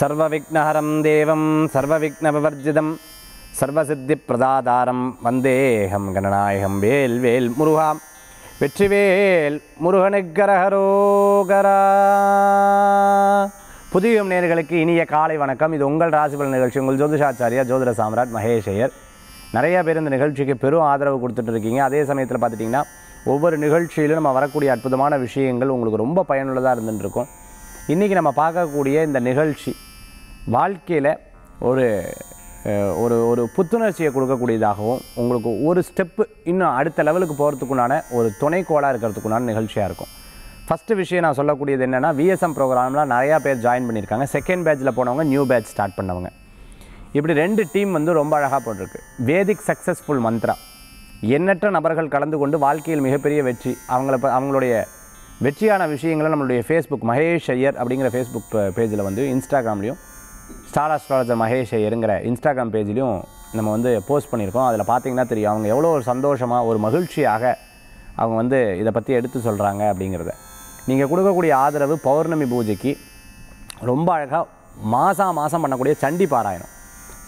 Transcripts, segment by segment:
சர்வவிக்னஹரம் தேவம் சர்வவிக்னபவர்ஜிதம் சர்வசித்திப்பிரதாதாரம் வந்தேகம் கணநாயகம் வேல் வேல் முருகாம் வெற்றிவேல் முருகனுக்கரகரோகரா புதியும் நேர்களுக்கு இனிய காலை வணக்கம் இது உங்கள் ராசிபலன் நிகழ்ச்சி உங்கள் ஜோதிஷாச்சாரியா ஜோதிட சாம்ராட் மகேஷையர் நிறைய பேர் இந்த நிகழ்ச்சிக்கு பெரும் ஆதரவு கொடுத்துட்டு இருக்கீங்க அதே சமயத்தில் பார்த்துட்டிங்கன்னா ஒவ்வொரு நிகழ்ச்சியிலும் நம்ம வரக்கூடிய அற்புதமான விஷயங்கள் உங்களுக்கு ரொம்ப பயனுள்ளதாக இருந்துட்டுருக்கும் இன்றைக்கி நம்ம பார்க்கக்கூடிய இந்த நிகழ்ச்சி வாழ்க்கையில் ஒரு ஒரு ஒரு புத்துணர்ச்சியை கொடுக்கக்கூடியதாகவும் உங்களுக்கு ஒரு ஸ்டெப்பு இன்னும் அடுத்த லெவலுக்கு போகிறதுக்குண்டான ஒரு துணைக்கோளாக இருக்கிறதுக்குண்டான நிகழ்ச்சியாக இருக்கும் ஃபஸ்ட்டு விஷயம் நான் சொல்லக்கூடியது என்னென்னா விஎஸ்எம் ப்ரோக்ராம்லாம் நிறையா பேர் ஜாயின் பண்ணியிருக்காங்க செகண்ட் பேட்சில் போனவங்க நியூ பேட்ச் ஸ்டார்ட் பண்ணவங்க இப்படி ரெண்டு டீம் வந்து ரொம்ப அழகாக போட்டிருக்கு வேதிக் சக்ஸஸ்ஃபுல் மந்த்ரா எண்ணற்ற நபர்கள் கலந்து கொண்டு வாழ்க்கையில் மிகப்பெரிய வெற்றி அவங்கள அவங்களுடைய வெற்றியான விஷயங்களை நம்மளுடைய ஃபேஸ்புக் மகேஷ் ஐயர் அப்படிங்கிற ஃபேஸ்புக் பேஜில் வந்து இன்ஸ்டாகிராம்லேயும் ஸ்டார் ஆஸ்ட்ராலஜர் மகேஷ் எருங்கிற இன்ஸ்டாகிராம் பேஜ்லேயும் நம்ம வந்து போஸ்ட் பண்ணியிருக்கோம் அதில் பார்த்தீங்கன்னா தெரியும் அவங்க எவ்வளோ ஒரு சந்தோஷமாக ஒரு மகிழ்ச்சியாக அவங்க வந்து இதை பற்றி எடுத்து சொல்கிறாங்க அப்படிங்கிறத நீங்கள் கொடுக்கக்கூடிய ஆதரவு பௌர்ணமி பூஜைக்கு ரொம்ப அழகாக மாதம் மாதம் பண்ணக்கூடிய சண்டி பாராயணம்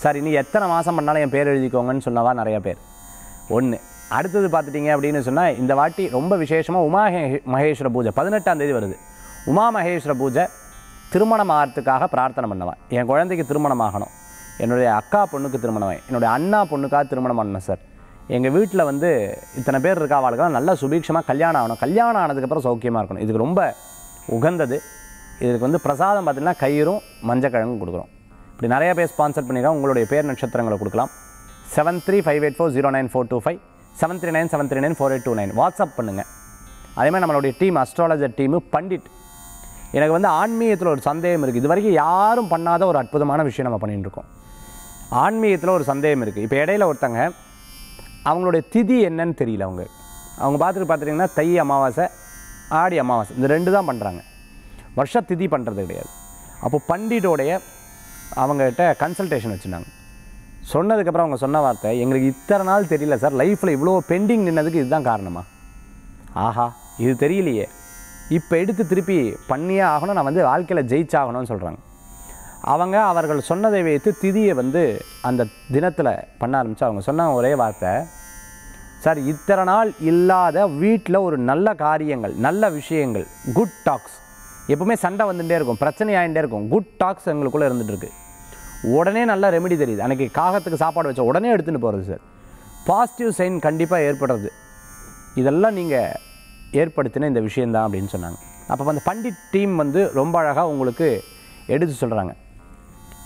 சார் இனி எத்தனை மாதம் பண்ணாலும் என் பேர் எழுதிக்கோங்கன்னு சொன்னவா நிறைய பேர் ஒன்று அடுத்தது பார்த்துட்டிங்க அப்படின்னு சொன்னால் இந்த வாட்டி ரொம்ப விசேஷமாக உமா மகேஸ்வர பூஜை பதினெட்டாம் தேதி வருது உமா மகேஸ்வர பூஜை திருமணம் ஆகிறதுக்காக பிரார்த்தனை பண்ணுவேன் என் குழந்தைக்கு திருமணம் ஆகணும் என்னுடைய அக்கா பொண்ணுக்கு திருமணம் என்னுடைய அண்ணா பொண்ணுக்காக திருமணம் பண்ணணும் சார் எங்கள் வீட்டில் வந்து இத்தனை பேர் இருக்கா அவளுக்கெல்லாம் நல்ல சுபீட்சமாக கல்யாணம் ஆகணும் கல்யாணம் ஆனதுக்கப்புறம் சௌக்கியமாக இருக்கணும் இதுக்கு ரொம்ப உகந்தது இதுக்கு வந்து பிரசாதம் பார்த்திங்கன்னா கயிறும் மஞ்சக்கிழங்கும் கொடுக்குறோம் இப்படி நிறைய பேர் ஸ்பான்சர் பண்ணியிருக்காங்க உங்களுடைய பேர் நட்சத்திரங்களை கொடுக்கலாம் seven three five eight four zero nine four two five seven three nine seven three nine four eight two nine WhatsApp பண்ணுங்கள் அதேமாதிரி நம்மளுடைய டீம் அஸ்ட்ராலஜர் டீமு பண்டிட் எனக்கு வந்து ஆன்மீகத்தில் ஒரு சந்தேகம் இருக்குது இது வரைக்கும் யாரும் பண்ணாத ஒரு அற்புதமான விஷயம் நம்ம இருக்கோம் ஆன்மீகத்தில் ஒரு சந்தேகம் இருக்குது இப்போ இடையில ஒருத்தங்க அவங்களுடைய திதி என்னன்னு தெரியல அவங்க அவங்க பார்த்துட்டு பார்த்துட்டிங்கன்னா தை அமாவாசை ஆடி அமாவாசை இந்த ரெண்டு தான் பண்ணுறாங்க வருஷ திதி பண்ணுறது கிடையாது அப்போ பண்டிட்டோடைய அவங்ககிட்ட கன்சல்டேஷன் வச்சுருந்தாங்க சொன்னதுக்கப்புறம் அவங்க சொன்ன வார்த்தை எங்களுக்கு இத்தனை நாள் தெரியல சார் லைஃப்பில் இவ்வளோ பெண்டிங் நின்னதுக்கு இதுதான் காரணமா ஆஹா இது தெரியலையே இப்போ எடுத்து திருப்பி பண்ணியே ஆகணும் நான் வந்து வாழ்க்கையில் ஜெயிச்சாகணும்னு சொல்கிறாங்க அவங்க அவர்கள் சொன்னதை வைத்து திதியை வந்து அந்த தினத்தில் பண்ண ஆரம்பித்து அவங்க சொன்னாங்க ஒரே வார்த்தை சார் இத்தனை நாள் இல்லாத வீட்டில் ஒரு நல்ல காரியங்கள் நல்ல விஷயங்கள் குட் டாக்ஸ் எப்பவுமே சண்டை வந்துகிட்டே இருக்கும் பிரச்சனை ஆகிட்டே இருக்கும் குட் டாக்ஸ் எங்களுக்குள்ளே இருந்துகிட்ருக்கு உடனே நல்லா ரெமெடி தெரியுது அன்றைக்கி காகத்துக்கு சாப்பாடு வச்ச உடனே எடுத்துகிட்டு போகிறது சார் பாசிட்டிவ் சைன் கண்டிப்பாக ஏற்படுறது இதெல்லாம் நீங்கள் ஏற்படுத்தின இந்த விஷயந்தான் அப்படின்னு சொன்னாங்க அப்போ அந்த பண்டிட் டீம் வந்து ரொம்ப அழகாக உங்களுக்கு எடுத்து சொல்கிறாங்க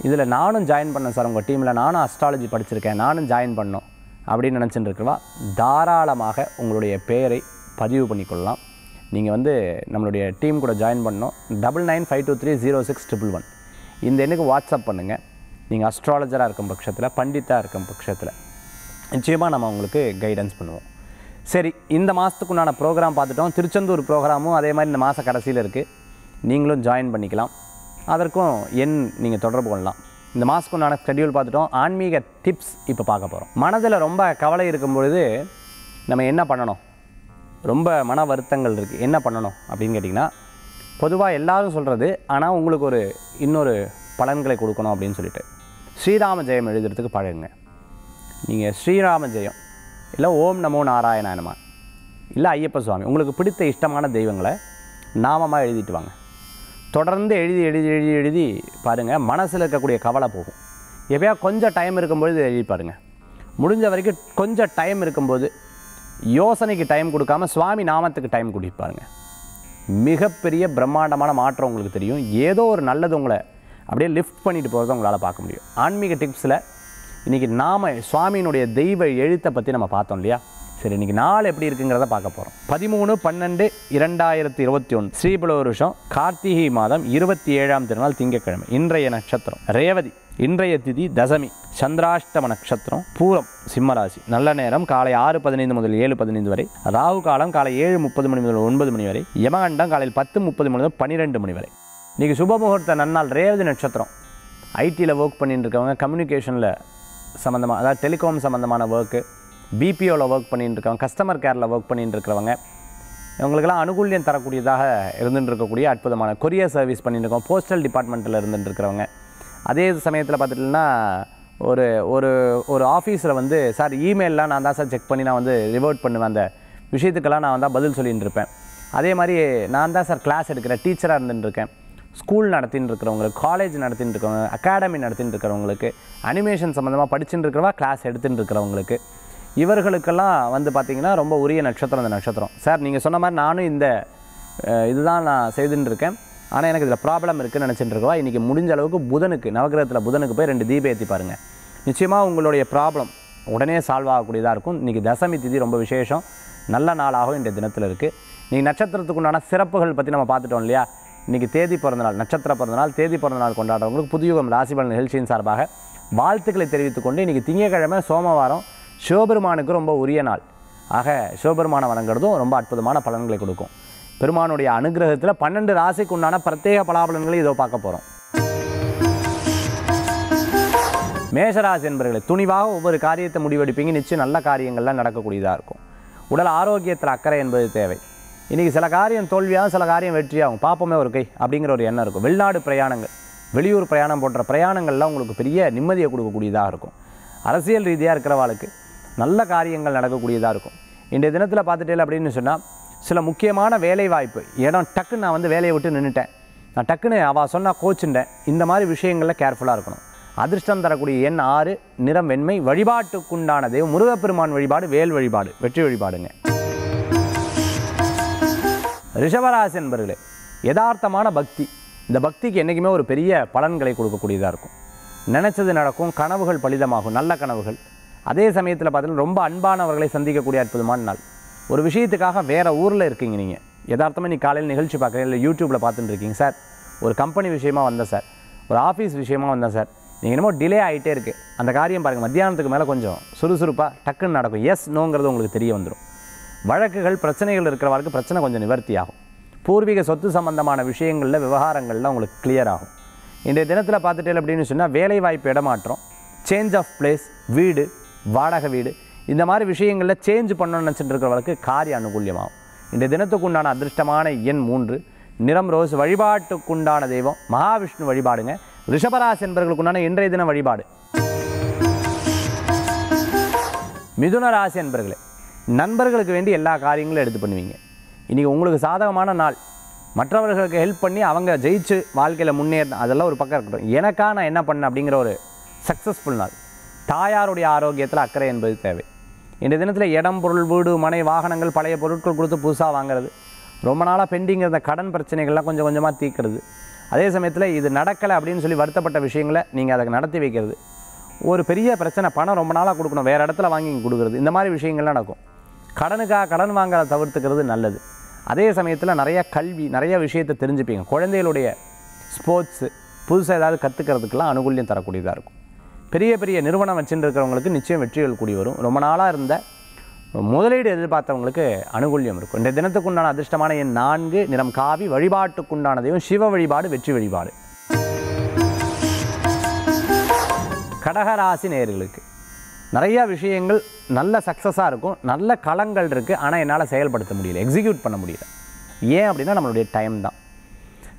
இதில் நானும் ஜாயின் பண்ணேன் சார் உங்கள் டீமில் நானும் அஸ்ட்ராலஜி படிச்சிருக்கேன் நானும் ஜாயின் பண்ணோம் அப்படின்னு நினச்சிட்டு இருக்கிறவா தாராளமாக உங்களுடைய பெயரை பதிவு பண்ணிக்கொள்ளலாம் நீங்கள் வந்து நம்மளுடைய டீம் கூட ஜாயின் பண்ணோம் double nine five two three zero six triple one இந்த எண்ணுக்கு வாட்ஸ்அப் பண்ணுங்கள் நீங்கள் அஸ்ட்ராலஜராக இருக்கும் பட்சத்தில் பண்டித்தாக இருக்கும் பட்சத்தில் நிச்சயமாக நம்ம உங்களுக்கு கைடன்ஸ் பண்ணுவோம் சரி இந்த மாதத்துக்கு ப்ரோக்ராம் பார்த்துட்டோம் திருச்செந்தூர் ப்ரோக்ராமும் அதே மாதிரி இந்த மாத கடைசியில் இருக்குது நீங்களும் ஜாயின் பண்ணிக்கலாம் அதற்கும் எண் நீங்கள் தொடர்பு கொள்ளலாம் இந்த மாதத்துக்கு உண்டான ஸ்கெடியூல் பார்த்துட்டோம் ஆன்மீக டிப்ஸ் இப்போ பார்க்க போகிறோம் மனதில் ரொம்ப கவலை இருக்கும் பொழுது நம்ம என்ன பண்ணணும் ரொம்ப மன வருத்தங்கள் இருக்குது என்ன பண்ணணும் அப்படின்னு கேட்டிங்கன்னா பொதுவாக எல்லோரும் சொல்கிறது ஆனால் உங்களுக்கு ஒரு இன்னொரு பலன்களை கொடுக்கணும் அப்படின்னு சொல்லிட்டு ஸ்ரீராம ஜெயம் எழுதுறதுக்கு பழகுங்க நீங்கள் ஸ்ரீராம ஜெயம் இல்லை ஓம் நமோ நாராயணாயணமா இல்லை ஐயப்ப சுவாமி உங்களுக்கு பிடித்த இஷ்டமான தெய்வங்களை நாமமாக எழுதிட்டு வாங்க தொடர்ந்து எழுதி எழுதி எழுதி எழுதி பாருங்கள் மனசில் இருக்கக்கூடிய கவலை போகும் எப்பயா கொஞ்சம் டைம் இருக்கும்பொழுது எழுதி பாருங்கள் முடிஞ்ச வரைக்கும் கொஞ்சம் டைம் இருக்கும்போது யோசனைக்கு டைம் கொடுக்காமல் சுவாமி நாமத்துக்கு டைம் கொடுப்பாருங்க மிகப்பெரிய பிரம்மாண்டமான மாற்றம் உங்களுக்கு தெரியும் ஏதோ ஒரு நல்லது உங்களை அப்படியே லிஃப்ட் பண்ணிட்டு போகிறத உங்களால் பார்க்க முடியும் ஆன்மீக டிப்ஸில் இன்றைக்கி நாம சுவாமியினுடைய தெய்வ எழுத்தை பற்றி நம்ம பார்த்தோம் இல்லையா சரி இன்றைக்கி நாள் எப்படி இருக்குங்கிறத பார்க்க போகிறோம் பதிமூணு பன்னெண்டு இரண்டாயிரத்தி இருபத்தி ஒன்று ஸ்ரீபுல வருஷம் கார்த்திகை மாதம் இருபத்தி ஏழாம் திருநாள் திங்கக்கிழமை இன்றைய நட்சத்திரம் ரேவதி இன்றைய திதி தசமி சந்திராஷ்டம நட்சத்திரம் பூரம் சிம்மராசி நல்ல நேரம் காலை ஆறு பதினைந்து முதல் ஏழு பதினைந்து வரை ராகு காலம் காலை ஏழு முப்பது மணி முதல் ஒன்பது மணி வரை யமகண்டம் காலையில் பத்து முப்பது மணி முதல் பன்னிரெண்டு மணி வரை இன்றைக்கி சுபமுகூர்த்த நன்னால் ரேவதி நட்சத்திரம் ஐடியில் ஒர்க் பண்ணிட்டு இருக்கவங்க கம்யூனிகேஷனில் சம்மந்தமாக அதாவது டெலிகாம் சம்மந்தமான ஒர்க்கு பிபிஓவில் ஒர்க் பண்ணிகிட்டு இருக்கவங்க கஸ்டமர் கேரில் ஒர்க் பண்ணிகிட்டு இருக்கிறவங்க இவங்களுக்கெல்லாம் அனுகூல்யம் தரக்கூடியதாக இருந்துட்டு இருக்கக்கூடிய அற்புதமான கொரியர் சர்வீஸ் பண்ணிட்டு இருக்கோம் போஸ்டல் டிபார்ட்மெண்ட்டில் இருந்துட்டு இருக்கிறவங்க அதே சமயத்தில் பார்த்துட்டுனா ஒரு ஒரு ஒரு ஆஃபீஸில் வந்து சார் இமெயிலெலாம் நான் தான் சார் செக் பண்ணி நான் வந்து ரிவர்ட் பண்ணுவேன் அந்த விஷயத்துக்கெல்லாம் நான் வந்தால் பதில் சொல்லிகிட்டு இருப்பேன் அதே மாதிரி நான் தான் சார் கிளாஸ் எடுக்கிறேன் டீச்சராக இருந்துட்டுருக்கேன் ஸ்கூல் நடத்தின்னு இருக்கிறவங்களுக்கு காலேஜ் நடத்தின்னு இருக்கிறவங்க அகாடமி நடத்தின்னு இருக்கிறவங்களுக்கு அனிமேஷன் சம்மந்தமாக படிச்சுட்டு இருக்கிறவா கிளாஸ் எடுத்துகிட்டு இருக்கிறவங்களுக்கு இவர்களுக்கெல்லாம் வந்து பார்த்திங்கன்னா ரொம்ப உரிய நட்சத்திரம் இந்த நட்சத்திரம் சார் நீங்கள் சொன்ன மாதிரி நானும் இந்த இதுதான் நான் செய்துன்னு இருக்கேன் ஆனால் எனக்கு இதில் ப்ராப்ளம் இருக்குதுன்னு நினச்சிட்டு இருக்கவா இன்றைக்கி முடிஞ்ச அளவுக்கு புதனுக்கு நவகிரகத்தில் புதனுக்கு போய் ரெண்டு தீபம் ஏற்றி பாருங்கள் நிச்சயமாக உங்களுடைய ப்ராப்ளம் உடனே சால்வ் ஆகக்கூடியதாக இருக்கும் இன்றைக்கி தசமி திதி ரொம்ப விசேஷம் நல்ல நாளாகவும் இன்றைய தினத்தில் இருக்குது நீங்கள் நட்சத்திரத்துக்கு உண்டான சிறப்புகள் பற்றி நம்ம பார்த்துட்டோம் இல்லையா இன்றைக்கி தேதி பிறந்தநாள் நட்சத்திர பிறந்தநாள் தேதி பிறந்தநாள் கொண்டாடுறவங்களுக்கு புதுயுகம் ராசி நிகழ்ச்சியின் சார்பாக வாழ்த்துக்களை தெரிவித்துக்கொண்டு இன்றைக்கி திங்கக்கிழமை சோமவாரம் சிவபெருமானுக்கு ரொம்ப உரிய நாள் ஆக சிவபெருமானை வணங்குறதும் ரொம்ப அற்புதமான பலன்களை கொடுக்கும் பெருமானுடைய அனுகிரகத்தில் பன்னெண்டு ராசிக்கு உண்டான பிரத்யேக பலாபலன்களை இதோ பார்க்க போகிறோம் மேஷராசி என்பர்களை துணிவாக ஒவ்வொரு காரியத்தை முடிவெடுப்பீங்க நிச்சயம் நல்ல காரியங்கள்லாம் நடக்கக்கூடியதாக இருக்கும் உடல் ஆரோக்கியத்தில் அக்கறை என்பது தேவை இன்றைக்கி சில காரியம் தோல்வியாகும் சில காரியம் வெற்றியாகும் பார்ப்போமே ஒரு கை அப்படிங்கிற ஒரு எண்ணம் இருக்கும் வெளிநாடு பிரயாணங்கள் வெளியூர் பிரயாணம் போன்ற பிரயாணங்கள்லாம் உங்களுக்கு பெரிய நிம்மதியை கொடுக்கக்கூடியதாக இருக்கும் அரசியல் ரீதியாக இருக்கிறவாளுக்கு நல்ல காரியங்கள் நடக்கக்கூடியதாக இருக்கும் இன்றைய தினத்தில் பார்த்துட்டேன் அப்படின்னு சொன்னால் சில முக்கியமான வேலை வாய்ப்பு இடம் டக்குன்னு நான் வந்து வேலையை விட்டு நின்றுட்டேன் நான் டக்குன்னு அவள் சொன்னால் கோச்சுட்டேன் இந்த மாதிரி விஷயங்களில் கேர்ஃபுல்லாக இருக்கணும் அதிர்ஷ்டம் தரக்கூடிய எண் ஆறு நிறம் வெண்மை வழிபாட்டுக்குண்டான தெய்வம் முருகப்பெருமான் வழிபாடு வேல் வழிபாடு வெற்றி வழிபாடுங்க ரிஷபராசி என்பர்களே யதார்த்தமான பக்தி இந்த பக்திக்கு என்றைக்குமே ஒரு பெரிய பலன்களை கொடுக்கக்கூடியதாக இருக்கும் நினச்சது நடக்கும் கனவுகள் பலிதமாகும் நல்ல கனவுகள் அதே சமயத்தில் பார்த்தீங்கன்னா ரொம்ப அன்பானவர்களை சந்திக்கக்கூடிய அற்புதமான நாள் ஒரு விஷயத்துக்காக வேறு ஊரில் இருக்கீங்க நீங்கள் யதார்த்தமாக நீ காலையில் நிகழ்ச்சி பார்க்குறீங்க இல்லை யூடியூப்பில் பார்த்துட்டு இருக்கீங்க சார் ஒரு கம்பெனி விஷயமாக வந்தேன் சார் ஒரு ஆஃபீஸ் விஷயமாக வந்தேன் சார் நீங்கள் என்னமோ டிலே ஆகிட்டே இருக்குது அந்த காரியம் பாருங்கள் மத்தியானத்துக்கு மேலே கொஞ்சம் சுறுசுறுப்பாக டக்குன்னு நடக்கும் எஸ் நோங்கிறது உங்களுக்கு தெரிய வந்துடும் வழக்குகள் பிரச்சனைகள் இருக்கிறவர்களுக்கு பிரச்சனை கொஞ்சம் நிவர்த்தி ஆகும் பூர்வீக சொத்து சம்பந்தமான விஷயங்களில் விவகாரங்களில் உங்களுக்கு கிளியர் ஆகும் இன்றைய தினத்தில் பார்த்துட்டேன் அப்படின்னு சொன்னால் வேலை வாய்ப்பு இடமாற்றம் சேஞ்ச் ஆஃப் பிளேஸ் வீடு வாடகை வீடு இந்த மாதிரி விஷயங்களில் சேஞ்ச் பண்ணணும்னு நினச்சிட்டு இருக்கிறவர்களுக்கு காரிய அனுகூல்யமாகும் இந்த தினத்துக்கு உண்டான அதிர்ஷ்டமான எண் மூன்று நிறம் ரோஸ் வழிபாட்டுக்குண்டான தெய்வம் மகாவிஷ்ணு வழிபாடுங்க ரிஷபராசி என்பவர்களுக்குண்டான இன்றைய தின வழிபாடு மிதுன ராசி என்பர்களே நண்பர்களுக்கு வேண்டி எல்லா காரியங்களும் எடுத்து பண்ணுவீங்க இன்றைக்கி உங்களுக்கு சாதகமான நாள் மற்றவர்களுக்கு ஹெல்ப் பண்ணி அவங்க ஜெயிச்சு வாழ்க்கையில் முன்னேறணும் அதெல்லாம் ஒரு பக்கம் இருக்கட்டும் எனக்காக நான் என்ன பண்ணேன் அப்படிங்கிற ஒரு சக்ஸஸ்ஃபுல் நாள் தாயாருடைய ஆரோக்கியத்தில் அக்கறை என்பது தேவை இந்த தினத்தில் இடம் பொருள் வீடு மனை வாகனங்கள் பழைய பொருட்கள் கொடுத்து புதுசாக வாங்குறது ரொம்ப நாளாக பெண்டிங் இருந்த கடன் பிரச்சனைகள்லாம் கொஞ்சம் கொஞ்சமாக தீர்க்கறது அதே சமயத்தில் இது நடக்கலை அப்படின்னு சொல்லி வருத்தப்பட்ட விஷயங்களை நீங்கள் அதை நடத்தி வைக்கிறது ஒரு பெரிய பிரச்சனை பணம் ரொம்ப நாளாக கொடுக்கணும் வேறு இடத்துல வாங்கி கொடுக்குறது இந்த மாதிரி விஷயங்கள்லாம் நடக்கும் கடனுக்காக கடன் வாங்கிறத தவிர்த்துக்கிறது நல்லது அதே சமயத்தில் நிறையா கல்வி நிறையா விஷயத்தை தெரிஞ்சுப்பீங்க குழந்தைகளுடைய ஸ்போர்ட்ஸு புதுசாக ஏதாவது கற்றுக்கிறதுக்கெல்லாம் அனுகூல்யம் தரக்கூடியதாக இருக்கும் பெரிய பெரிய நிறுவனம் வச்சுட்டு இருக்கிறவங்களுக்கு நிச்சயம் வெற்றிகள் கூடி வரும் ரொம்ப நாளாக இருந்த முதலீடு எதிர்பார்த்தவங்களுக்கு அனுகூல்யம் இருக்கும் இந்த தினத்துக்குண்டான அதிர்ஷ்டமான என் நான்கு நிறம் காவி வழிபாட்டுக்குண்டானதையும் சிவ வழிபாடு வெற்றி வழிபாடு கடகராசி நேர்களுக்கு நிறையா விஷயங்கள் நல்ல சக்ஸஸாக இருக்கும் நல்ல களங்கள் இருக்குது ஆனால் என்னால் செயல்படுத்த முடியல எக்ஸிக்யூட் பண்ண முடியல ஏன் அப்படின்னா நம்மளுடைய டைம் தான்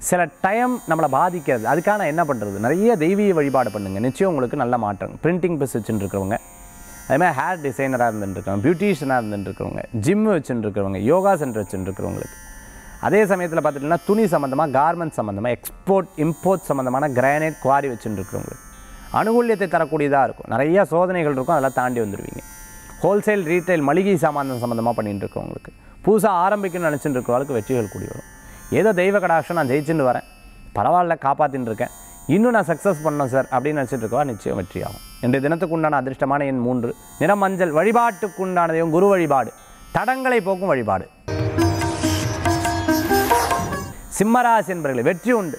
சில டைம் நம்மளை பாதிக்கிறது அதுக்கான என்ன பண்ணுறது நிறைய தெய்வீக வழிபாடு பண்ணுங்கள் நிச்சயம் உங்களுக்கு நல்ல மாற்றம் பிரிண்டிங் ப்ரெஸ் வச்சுருக்கிறவங்க அதேமாதிரி ஹேர் டிசைனராக இருந்துட்டுருக்கவங்க பியூட்டிஷியனாக இருந்துட்டுருக்கிறவங்க ஜிம் வச்சுட்டுருக்கிறவங்க யோகா சென்டர் வச்சுருக்கிறவங்களுக்கு அதே சமயத்தில் பார்த்துட்டிங்கன்னா துணி சம்மந்தமாக கார்மெண்ட் சம்மந்தமாக எக்ஸ்போர்ட் இம்போர்ட் சம்மந்தமான கிரானைட் குவாரி வச்சுட்டுருக்கிறவங்களுக்கு அனுகூல்யத்தை தரக்கூடியதாக இருக்கும் நிறையா சோதனைகள் இருக்கும் அதெல்லாம் தாண்டி வந்துடுவீங்க ஹோல்சேல் ரீட்டைல் மளிகை சாமான் சம்மந்தமாக பண்ணிகிட்டு இருக்கவங்களுக்கு புதுசாக ஆரம்பிக்கணும்னு நினச்சிட்டு இருக்கவங்களுக்கு வெற்றிகள் கூடி வரும் ஏதோ தெய்வ கடாட்சம் நான் ஜெயிச்சுட்டு வரேன் பரவாயில்ல காப்பாற்றின்னு இருக்கேன் இன்னும் நான் சக்ஸஸ் பண்ணேன் சார் அப்படின்னு நினச்சிட்டு இருக்கவா நிச்சயம் வெற்றியாகும் இன்றைய தினத்துக்கு உண்டான அதிர்ஷ்டமான என் மூன்று மஞ்சள் வழிபாட்டுக்கு உண்டானதையும் குரு வழிபாடு தடங்களை போக்கும் வழிபாடு சிம்மராசி என்பவர்களை வெற்றி உண்டு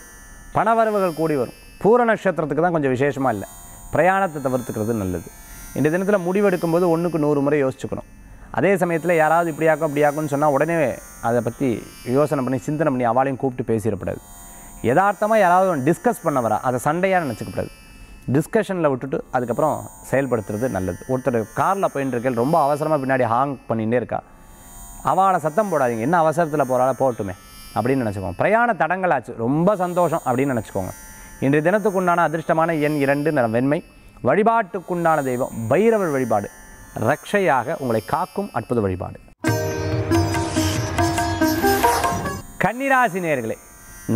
பணவரவுகள் கூடி வரும் பூர நட்சத்திரத்துக்கு தான் கொஞ்சம் விசேஷமாக இல்லை பிரயாணத்தை தவிர்த்துக்கிறது நல்லது இந்த தினத்தில் முடிவெடுக்கும்போது ஒன்றுக்கு நூறு முறை யோசிச்சுக்கணும் அதே சமயத்தில் யாராவது இப்படியாக்கும் இப்படியாக்குன்னு சொன்னால் உடனே அதை பற்றி யோசனை பண்ணி சிந்தனை பண்ணி அவளையும் கூப்பிட்டு பேசிடக்கூடாது யதார்த்தமாக யாராவது டிஸ்கஸ் பண்ண வரா அதை சண்டையாக நினச்சிக்கப்படாது டிஸ்கஷனில் விட்டுட்டு அதுக்கப்புறம் செயல்படுத்துறது நல்லது ஒருத்தர் காரில் போயின்னு ரொம்ப அவசரமாக பின்னாடி ஹாங் பண்ணிகிட்டே இருக்கா அவளை சத்தம் போடாதீங்க என்ன அவசரத்தில் போகிறால போட்டுமே அப்படின்னு நினச்சிக்கோங்க பிரயாண தடங்களாச்சு ரொம்ப சந்தோஷம் அப்படின்னு நினச்சிக்கோங்க இன்றைய தினத்துக்குண்டான அதிர்ஷ்டமான எண் இரண்டு வெண்மை வழிபாட்டுக்குண்டான தெய்வம் பைரவர் வழிபாடு ரக்ஷையாக உங்களை காக்கும் அற்புத வழிபாடு கன்னிராசினியர்களே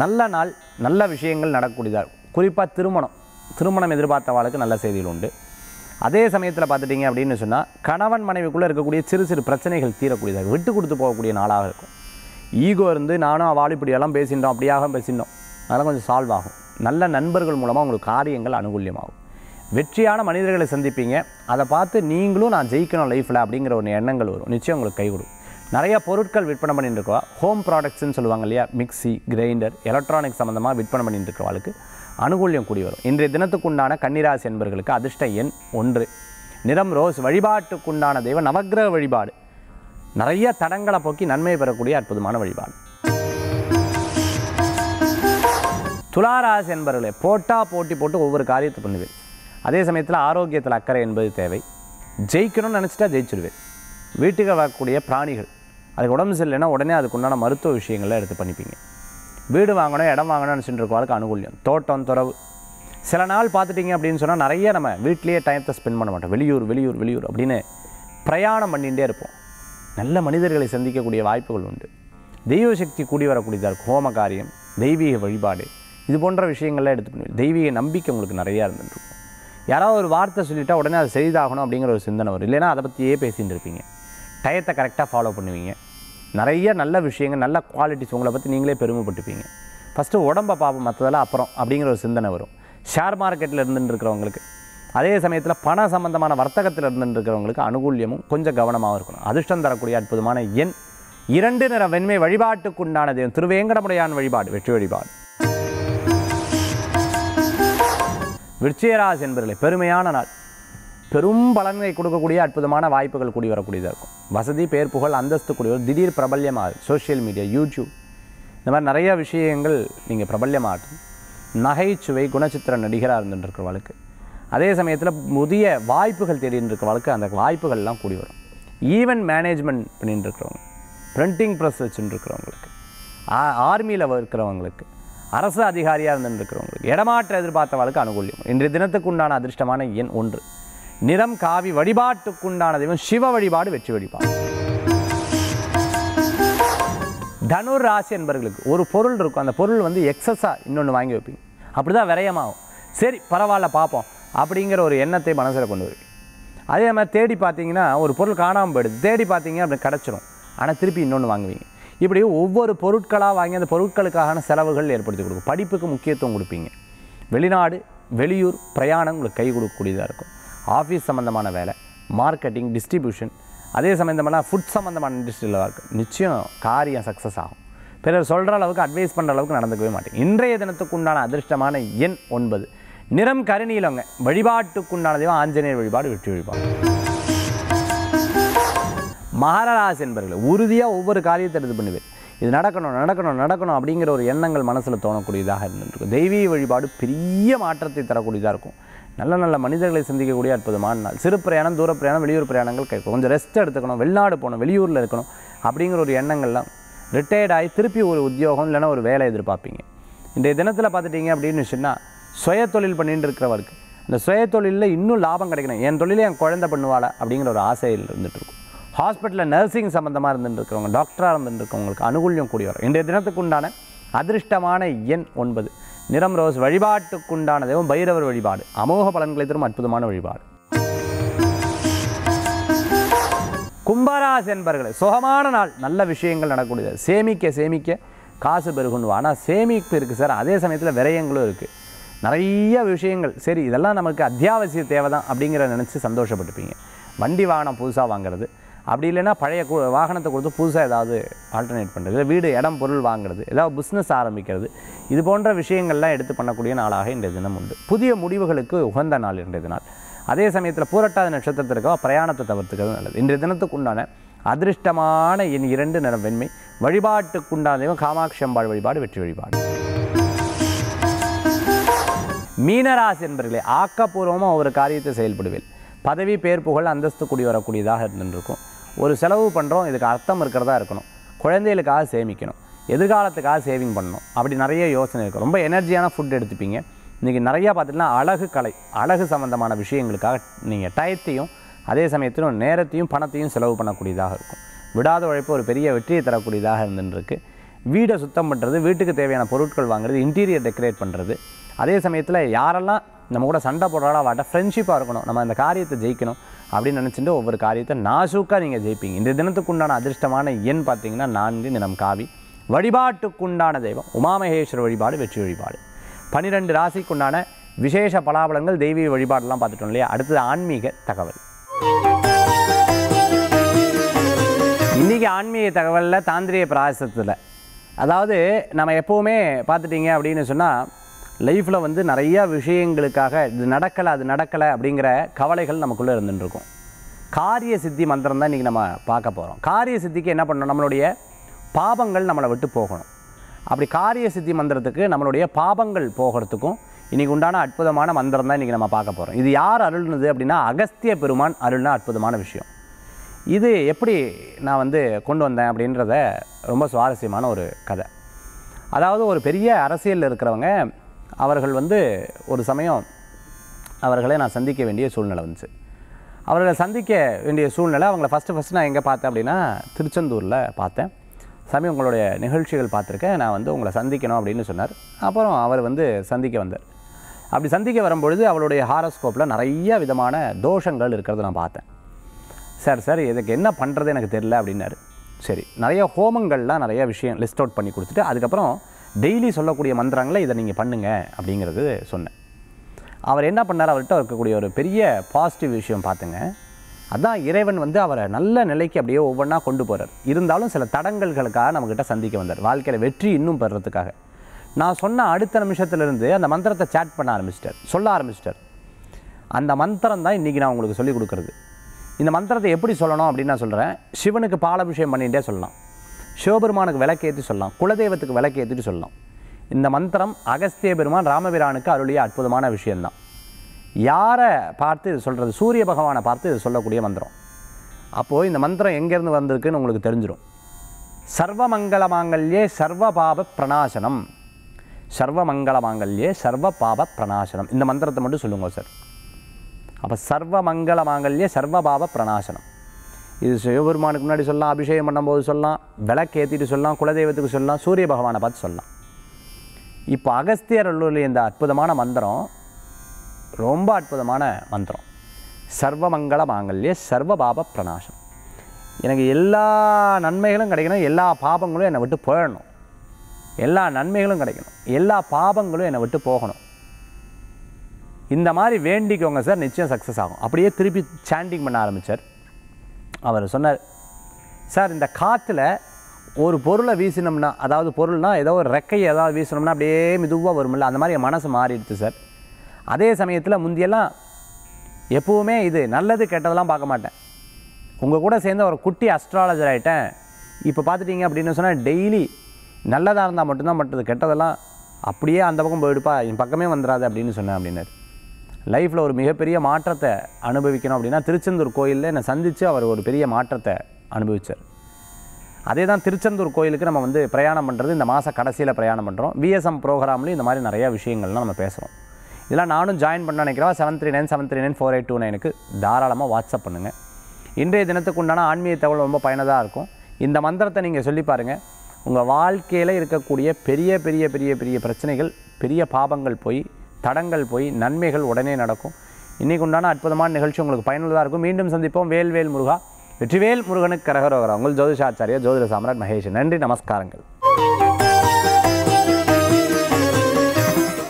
நல்ல நாள் நல்ல விஷயங்கள் நடக்கூடியதாக குறிப்பாக திருமணம் திருமணம் எதிர்பார்த்தவாளுக்கு நல்ல செய்திகள் உண்டு அதே சமயத்தில் பார்த்துட்டிங்க அப்படின்னு சொன்னால் கணவன் மனைவிக்குள்ளே இருக்கக்கூடிய சிறு சிறு பிரச்சனைகள் தீரக்கூடியதாக விட்டு கொடுத்து போகக்கூடிய நாளாக இருக்கும் ஈகோ இருந்து நானும் அவள் இப்படியெல்லாம் பேசிட்டோம் அப்படியாக பேசிட்டோம் அதெல்லாம் கொஞ்சம் சால்வ் ஆகும் நல்ல நண்பர்கள் மூலமாக உங்களுக்கு காரியங்கள் அனுகூல்யமாகும் வெற்றியான மனிதர்களை சந்திப்பீங்க அதை பார்த்து நீங்களும் நான் ஜெயிக்கணும் லைஃப்பில் அப்படிங்கிற ஒரு எண்ணங்கள் வரும் நிச்சயம் உங்களுக்கு கை கொடுக்கும் நிறையா பொருட்கள் விற்பனை பண்ணிட்டு இருக்கோம் ஹோம் ப்ராடக்ட்ஸ்னு சொல்லுவாங்க இல்லையா மிக்சி கிரைண்டர் எலக்ட்ரானிக் சம்மந்தமாக விற்பனை பண்ணிட்டு இருக்கிறவளுக்கு அனுகூல்யம் கூடி வரும் இன்றைய தினத்துக்குண்டான கன்னிராசி என்பர்களுக்கு அதிர்ஷ்ட எண் ஒன்று நிறம் ரோஸ் வழிபாட்டுக்குண்டான தெய்வம் நவகிரக வழிபாடு நிறைய தடங்களை போக்கி நன்மை பெறக்கூடிய அற்புதமான வழிபாடு துளாராசி என்பவர்களே போட்டால் போட்டி போட்டு ஒவ்வொரு காரியத்தை பண்ணுவேன் அதே சமயத்தில் ஆரோக்கியத்தில் அக்கறை என்பது தேவை ஜெயிக்கணும்னு நினச்சிட்டா ஜெயிச்சிடுவேன் வீட்டுக்கு வரக்கூடிய பிராணிகள் அதுக்கு உடம்பு சரியில்லைன்னா உடனே அதுக்குண்டான மருத்துவ விஷயங்கள்லாம் எடுத்து பண்ணிப்பீங்க வீடு வாங்கணும் இடம் வாங்கணும்னு நினச்சிட்டு இருக்கவங்களுக்கு அனுகூலியம் தோட்டம் துறவு சில நாள் பார்த்துட்டிங்க அப்படின்னு சொன்னால் நிறைய நம்ம வீட்லேயே டைத்தை ஸ்பெண்ட் பண்ண மாட்டோம் வெளியூர் வெளியூர் வெளியூர் அப்படின்னு பிரயாணம் பண்ணிகிட்டே இருப்போம் நல்ல மனிதர்களை சந்திக்கக்கூடிய வாய்ப்புகள் உண்டு தெய்வ சக்தி கூடி வரக்கூடியதாக இருக்கும் ஹோம காரியம் தெய்வீக வழிபாடு இது போன்ற விஷயங்கள்லாம் எடுத்து பண்ணி தெய்வீக நம்பிக்கை உங்களுக்கு நிறையா இருந்துருக்கும் யாராவது ஒரு வார்த்தை சொல்லிட்டா உடனே அது செய்தாகணும் அப்படிங்கிற ஒரு சிந்தனை வரும் இல்லைனா அதை பற்றியே பேசிகிட்டு இருப்பீங்க டயத்தை கரெக்டாக ஃபாலோ பண்ணுவீங்க நிறைய நல்ல விஷயங்கள் நல்ல குவாலிட்டிஸ் உங்களை பற்றி நீங்களே பெருமைப்பட்டுப்பீங்க ஃபஸ்ட்டு உடம்பை பார்ப்போம் மற்றதெல்லாம் அப்புறம் அப்படிங்கிற ஒரு சிந்தனை வரும் ஷேர் மார்க்கெட்டில் இருந்துட்டு இருக்கிறவங்களுக்கு அதே சமயத்தில் பண சம்பந்தமான வர்த்தகத்தில் இருந்துட்டு இருக்கிறவங்களுக்கு அனுகூல்யமும் கொஞ்சம் கவனமாக இருக்கணும் அதிர்ஷ்டம் தரக்கூடிய அற்புதமான எண் இரண்டு நிற வெண்மை வழிபாட்டுக்குண்டானது திருவேங்கடமுடையான் வழிபாடு வெற்றி வழிபாடு விருச்சிகராசி என்பர்களே பெருமையான நாள் பெரும் பலன்களை கொடுக்கக்கூடிய அற்புதமான வாய்ப்புகள் கூடி வரக்கூடியதாக இருக்கும் வசதி பேர் புகழ் அந்தஸ்து கூடிய திடீர் பிரபல்யமாக சோஷியல் மீடியா யூடியூப் இந்த மாதிரி நிறையா விஷயங்கள் நீங்கள் பிரபல்யமாகட்டும் நகைச்சுவை குணச்சித்திர நடிகராக இருந்துருக்கிற வாழ்க்கை அதே சமயத்தில் புதிய வாய்ப்புகள் தேடிட்டு இருக்க வாழ்க்கை அந்த வாய்ப்புகள்லாம் கூடி வரும் ஈவன் மேனேஜ்மெண்ட் பண்ணிட்டுருக்கிறவங்க இருக்கிறவங்க பிரிண்டிங் ப்ரெஸ் வச்சுருக்கிறவங்களுக்கு இருக்கிறவங்களுக்கு ஆர்மியில் இருக்கிறவங்களுக்கு அரசு அதிகாரியாக இருந்துருக்கிறவங்களுக்கு இடமாற்ற எதிர்பார்த்தவர்களுக்கு அனுகூலியம் இன்றைய தினத்துக்கு உண்டான அதிர்ஷ்டமான எண் ஒன்று நிறம் காவி வழிபாட்டுக்குண்டான தெய்வம் சிவ வழிபாடு வெற்றி வழிபாடு தனுர் ராசி என்பர்களுக்கு ஒரு பொருள் இருக்கும் அந்த பொருள் வந்து எக்ஸஸாக இன்னொன்று வாங்கி வைப்பீங்க அப்படி தான் விரயமாகும் சரி பரவாயில்ல பார்ப்போம் அப்படிங்கிற ஒரு எண்ணத்தை மனசில் கொண்டு வருவீங்க அதே மாதிரி தேடி பார்த்தீங்கன்னா ஒரு பொருள் காணாமல் போயிடுது தேடி பார்த்தீங்க அப்படி கிடச்சிரும் ஆனால் திருப்பி இன்னொன்று வாங்குவீங்க இப்படி ஒவ்வொரு பொருட்களாக வாங்கி அந்த பொருட்களுக்கான செலவுகள் ஏற்படுத்தி கொடுக்கும் படிப்புக்கு முக்கியத்துவம் கொடுப்பீங்க வெளிநாடு வெளியூர் பிரயாணம் உங்களுக்கு கை கொடுக்கக்கூடியதாக இருக்கும் ஆஃபீஸ் சம்மந்தமான வேலை மார்க்கெட்டிங் டிஸ்ட்ரிபியூஷன் அதே சம்மந்தமான ஃபுட் சம்மந்தமான இண்டஸ்ட்ரியில் இருக்குது நிச்சயம் காரியம் சக்ஸஸ் ஆகும் பிறர் சொல்கிற அளவுக்கு அட்வைஸ் பண்ணுற அளவுக்கு நடந்துக்கவே மாட்டேன் இன்றைய தினத்துக்கு உண்டான அதிர்ஷ்டமான எண் ஒன்பது நிறம் கருநீலங்க வழிபாட்டுக்குண்டானதையும் ஆஞ்சநேயர் வழிபாடு வெற்றி வழிபாடு மகராசி என்பர்கள் உறுதியாக ஒவ்வொரு காரியத்தை இது பண்ணுவேன் இது நடக்கணும் நடக்கணும் நடக்கணும் அப்படிங்கிற ஒரு எண்ணங்கள் மனசில் தோணக்கூடியதாக இருந்துருக்கும் தெய்வீக வழிபாடு பெரிய மாற்றத்தை தரக்கூடியதாக இருக்கும் நல்ல நல்ல மனிதர்களை சந்திக்கக்கூடிய அற்புதமான நாள் சிறு பிரயாணம் தூர பிரயாணம் வெளியூர் பிரயாணங்கள் கேட்கும் கொஞ்சம் ரெஸ்ட் எடுத்துக்கணும் வெளிநாடு போகணும் வெளியூரில் இருக்கணும் அப்படிங்கிற ஒரு எண்ணங்கள்லாம் ரிட்டையர்ட் ஆகி திருப்பி ஒரு உத்தியோகம் இல்லைன்னா ஒரு வேலை எதிர்பார்ப்பீங்க இன்றைய தினத்தில் பார்த்துட்டிங்க அப்படின்னு சொன்னால் சுய தொழில் பண்ணிட்டு இருக்கிறவருக்கு இந்த சுய தொழிலில் இன்னும் லாபம் கிடைக்கணும் என் தொழிலே என் குழந்தை பண்ணுவாள் அப்படிங்கிற ஒரு ஆசையில் இருந்துகிட்ருக்கும் ஹாஸ்பிட்டலில் நர்சிங் சம்மந்தமாக இருந்துருக்கிறவங்க டாக்டராக இருந்துருக்கவங்களுக்கு அனுகூல்யம் கூடி வரும் இன்றைய தினத்துக்கு உண்டான அதிர்ஷ்டமான எண் ஒன்பது நிறம் ரோஸ் வழிபாட்டுக்குண்டான தெய்வம் பைரவர் வழிபாடு அமோக பலன்களை தரும் அற்புதமான வழிபாடு கும்பராசி என்பர்களை சுகமான நாள் நல்ல விஷயங்கள் நடக்கூடியது சேமிக்க சேமிக்க காசு பெருகுன்னுவோம் ஆனால் சேமிப்பு இருக்குது சார் அதே சமயத்தில் விரயங்களும் இருக்குது நிறைய விஷயங்கள் சரி இதெல்லாம் நமக்கு அத்தியாவசிய தேவை தான் அப்படிங்கிற நினச்சி சந்தோஷப்பட்டுப்பீங்க வண்டி வாகனம் புதுசாக வாங்குறது அப்படி இல்லைன்னா பழைய வாகனத்தை கொடுத்து புதுசாக ஏதாவது ஆல்டர்னேட் பண்ணுறது இல்லை வீடு இடம் பொருள் வாங்குறது ஏதாவது பிஸ்னஸ் ஆரம்பிக்கிறது இது போன்ற விஷயங்கள்லாம் எடுத்து பண்ணக்கூடிய நாளாக இன்றைய தினம் உண்டு புதிய முடிவுகளுக்கு உகந்த நாள் இன்றைய தினால் அதே சமயத்தில் பூரட்டாத நட்சத்திரத்திற்காக பிரயாணத்தை தவிர்த்துக்கிறது நல்லது இன்றைய தினத்துக்கு உண்டான அதிர்ஷ்டமான என் இரண்டு நிறம் வெண்மை வழிபாட்டுக்குண்டான தெய்வம் காமாட்சி அம்பாள் வழிபாடு வெற்றி வழிபாடு மீனராசி என்பர்களே ஆக்கப்பூர்வமாக ஒரு காரியத்தை செயல்படுவேன் பதவி பேர்ப்புகள் புகழ் அந்தஸ்து குடி வரக்கூடியதாக இருந்துருக்கும் ஒரு செலவு பண்ணுறோம் இதுக்கு அர்த்தம் இருக்கிறதா இருக்கணும் குழந்தைகளுக்காக சேமிக்கணும் எதிர்காலத்துக்காக சேவிங் பண்ணணும் அப்படி நிறைய யோசனை இருக்கும் ரொம்ப எனர்ஜியான ஃபுட் எடுத்துப்பீங்க இன்றைக்கி நிறையா பார்த்திங்கன்னா அழகு கலை அழகு சம்மந்தமான விஷயங்களுக்காக நீங்கள் டயத்தையும் அதே சமயத்திலும் நேரத்தையும் பணத்தையும் செலவு பண்ணக்கூடியதாக இருக்கும் விடாத உழைப்பு ஒரு பெரிய வெற்றியை தரக்கூடியதாக இருந்துருக்கு வீடை சுத்தம் பண்ணுறது வீட்டுக்கு தேவையான பொருட்கள் வாங்குறது இன்டீரியர் டெக்கரேட் பண்ணுறது அதே சமயத்தில் யாரெல்லாம் நம்ம கூட சண்டை போடுறாலும் அவட்ட ஃப்ரெண்ட்ஷிப்பாக இருக்கணும் நம்ம இந்த காரியத்தை ஜெயிக்கணும் அப்படின்னு நினச்சிட்டு ஒவ்வொரு காரியத்தை நாசூக்காக நீங்கள் ஜெயிப்பீங்க இந்த தினத்துக்குண்டான அதிர்ஷ்டமான எண் பார்த்தீங்கன்னா நான்கு நிறம் காவி வழிபாட்டுக்குண்டான தெய்வம் உமாமகேஸ்வர வழிபாடு வெற்றி வழிபாடு பன்னிரெண்டு ராசிக்குண்டான விசேஷ பலாபலங்கள் தெய்வீக வழிபாடெல்லாம் பார்த்துட்டோம் இல்லையா அடுத்தது ஆன்மீக தகவல் இன்றைக்கி ஆன்மீக தகவலில் தாந்திரிய பிராசத்தில் அதாவது நம்ம எப்போவுமே பார்த்துட்டீங்க அப்படின்னு சொன்னால் லைஃப்பில் வந்து நிறையா விஷயங்களுக்காக இது நடக்கலை அது நடக்கலை அப்படிங்கிற கவலைகள் நமக்குள்ளே இருந்துட்டுருக்கும் காரிய சித்தி மந்திரம் தான் இன்றைக்கி நம்ம பார்க்க போகிறோம் காரிய சித்திக்கு என்ன பண்ணணும் நம்மளுடைய பாபங்கள் நம்மளை விட்டு போகணும் அப்படி காரிய சித்தி மந்திரத்துக்கு நம்மளுடைய பாபங்கள் போகிறதுக்கும் இன்றைக்கி உண்டான அற்புதமான மந்திரம் தான் இன்றைக்கி நம்ம பார்க்க போகிறோம் இது யார் அருள்னது அப்படின்னா அகஸ்திய பெருமான் அருள்னா அற்புதமான விஷயம் இது எப்படி நான் வந்து கொண்டு வந்தேன் அப்படின்றத ரொம்ப சுவாரஸ்யமான ஒரு கதை அதாவது ஒரு பெரிய அரசியலில் இருக்கிறவங்க அவர்கள் வந்து ஒரு சமயம் அவர்களை நான் சந்திக்க வேண்டிய சூழ்நிலை வந்துச்சு அவர்களை சந்திக்க வேண்டிய சூழ்நிலை அவங்கள ஃபஸ்ட்டு ஃபஸ்ட்டு நான் எங்கே பார்த்தேன் அப்படின்னா திருச்செந்தூரில் பார்த்தேன் சாமி உங்களுடைய நிகழ்ச்சிகள் பார்த்துருக்கேன் நான் வந்து உங்களை சந்திக்கணும் அப்படின்னு சொன்னார் அப்புறம் அவர் வந்து சந்திக்க வந்தார் அப்படி சந்திக்க வரும்பொழுது அவளுடைய ஹாரோஸ்கோப்பில் நிறைய விதமான தோஷங்கள் இருக்கிறத நான் பார்த்தேன் சார் சார் இதுக்கு என்ன பண்ணுறது எனக்கு தெரில அப்படின்னாரு சரி நிறைய ஹோமங்கள்லாம் நிறைய விஷயம் லிஸ்ட் அவுட் பண்ணி கொடுத்துட்டு அதுக்கப்புறம் டெய்லி சொல்லக்கூடிய மந்திரங்களை இதை நீங்கள் பண்ணுங்க அப்படிங்கிறது சொன்னேன் அவர் என்ன பண்ணார் அவர்கிட்ட இருக்கக்கூடிய ஒரு பெரிய பாசிட்டிவ் விஷயம் பார்த்துங்க அதான் இறைவன் வந்து அவரை நல்ல நிலைக்கு அப்படியே ஒவ்வொன்றா கொண்டு போகிறார் இருந்தாலும் சில தடங்கல்களுக்காக நம்மக்கிட்ட சந்திக்க வந்தார் வாழ்க்கையில் வெற்றி இன்னும் பெறுறதுக்காக நான் சொன்ன அடுத்த நிமிஷத்துலேருந்து அந்த மந்திரத்தை சேட் பண்ண ஆரம்பிச்சிட்டார் சொல்ல ஆரம்பிச்சிட்டார் அந்த மந்திரம் தான் இன்றைக்கி நான் உங்களுக்கு சொல்லிக் கொடுக்குறது இந்த மந்திரத்தை எப்படி சொல்லணும் அப்படின்னு நான் சொல்கிறேன் சிவனுக்கு பாலபிஷேகம் பண்ணிகிட்டே சொல்லலாம் சிவபெருமானுக்கு விளக்கேற்றி சொல்லலாம் குலதெய்வத்துக்கு விளக்கேற்றிட்டு சொல்லலாம் இந்த மந்திரம் அகஸ்திய பெருமான் ராமபிரானுக்கு அருளிய அற்புதமான விஷயந்தான் யாரை பார்த்து இது சொல்கிறது சூரிய பகவானை பார்த்து இது சொல்லக்கூடிய மந்திரம் அப்போது இந்த மந்திரம் எங்கேருந்து வந்திருக்குன்னு உங்களுக்கு தெரிஞ்சிடும் சர்வமங்கள மாங்கல்யே சர்வ பாப பிரணாசனம் சர்வமங்கள மாங்கல்யே சர்வ பாப பிரணாசனம் இந்த மந்திரத்தை மட்டும் சொல்லுங்க சார் அப்போ சர்வமங்கள மாங்கல்யே சர்வ பாப பிரணாசனம் இது சிவபெருமானுக்கு முன்னாடி சொல்லலாம் அபிஷேகம் பண்ணும்போது சொல்லலாம் விளக்கு ஏற்றிட்டு சொல்லலாம் குலதெய்வத்துக்கு சொல்லலாம் சூரிய பகவானை பார்த்து சொல்லலாம் இப்போ அகஸ்தியர் அருளில் இந்த அற்புதமான மந்திரம் ரொம்ப அற்புதமான மந்திரம் சர்வமங்கள மாங்கல்ய சர்வ பாப பிரநாசம் எனக்கு எல்லா நன்மைகளும் கிடைக்கணும் எல்லா பாபங்களும் என்னை விட்டு போயிடணும் எல்லா நன்மைகளும் கிடைக்கணும் எல்லா பாபங்களும் என்னை விட்டு போகணும் இந்த மாதிரி வேண்டிக்கோங்க சார் நிச்சயம் சக்ஸஸ் ஆகும் அப்படியே திருப்பி சாண்டிங் பண்ண ஆரம்பித்தார் அவர் சொன்னார் சார் இந்த காற்றுல ஒரு பொருளை வீசினோம்னா அதாவது பொருள்னால் ஏதோ ஒரு ரெக்கையை ஏதாவது வீசினோம்னா அப்படியே மெதுவாக வரும்ல அந்த மாதிரி என் மனசு மாறிடுது சார் அதே சமயத்தில் முந்தியெல்லாம் எப்போவுமே இது நல்லது கெட்டதெல்லாம் பார்க்க மாட்டேன் உங்கள் கூட சேர்ந்த ஒரு குட்டி அஸ்ட்ராலஜர் ஆகிட்டேன் இப்போ பார்த்துட்டிங்க அப்படின்னு சொன்னால் டெய்லி நல்லதாக இருந்தால் மட்டும்தான் மட்டும் கெட்டதெல்லாம் அப்படியே அந்த பக்கம் போயிடுப்பா என் பக்கமே வந்துடாது அப்படின்னு சொன்னேன் அப்படின்னாரு லைஃப்பில் ஒரு மிகப்பெரிய மாற்றத்தை அனுபவிக்கணும் அப்படின்னா திருச்செந்தூர் கோயிலில் என்னை சந்தித்து அவர் ஒரு பெரிய மாற்றத்தை அனுபவித்தார் அதே தான் திருச்செந்தூர் கோயிலுக்கு நம்ம வந்து பிரயாணம் பண்ணுறது இந்த மாத கடைசியில் பிரயாணம் பண்ணுறோம் விஎஸ்எம் ப்ரோக்ராம்லையும் இந்த மாதிரி நிறையா விஷயங்கள்லாம் நம்ம பேசுகிறோம் இதெல்லாம் நானும் ஜாயின் பண்ண நினைக்கிறவா seven three nine seven three nine four eight two நைனுக்கு தாராளமாக வாட்ஸ்அப் பண்ணுங்கள் இன்றைய தினத்துக்கு உண்டான ஆன்மீக தகவல் ரொம்ப பயனதாக இருக்கும் இந்த மந்திரத்தை நீங்கள் சொல்லி பாருங்கள் உங்கள் வாழ்க்கையில் இருக்கக்கூடிய பெரிய பெரிய பெரிய பெரிய பிரச்சனைகள் பெரிய பாபங்கள் போய் தடங்கள் போய் நன்மைகள் உடனே நடக்கும் இன்றைக்கு உண்டான அற்புதமான நிகழ்ச்சி உங்களுக்கு பயனுள்ளதாக இருக்கும் மீண்டும் சந்திப்போம் வேல்வேல் முருகா வெற்றிவேல் முருகனுக்கு கரகரோகரா உங்கள் ஜோதிஷாச்சாரியா ஜோதிட சாம்ராட் மகேஷ் நன்றி நமஸ்காரங்கள்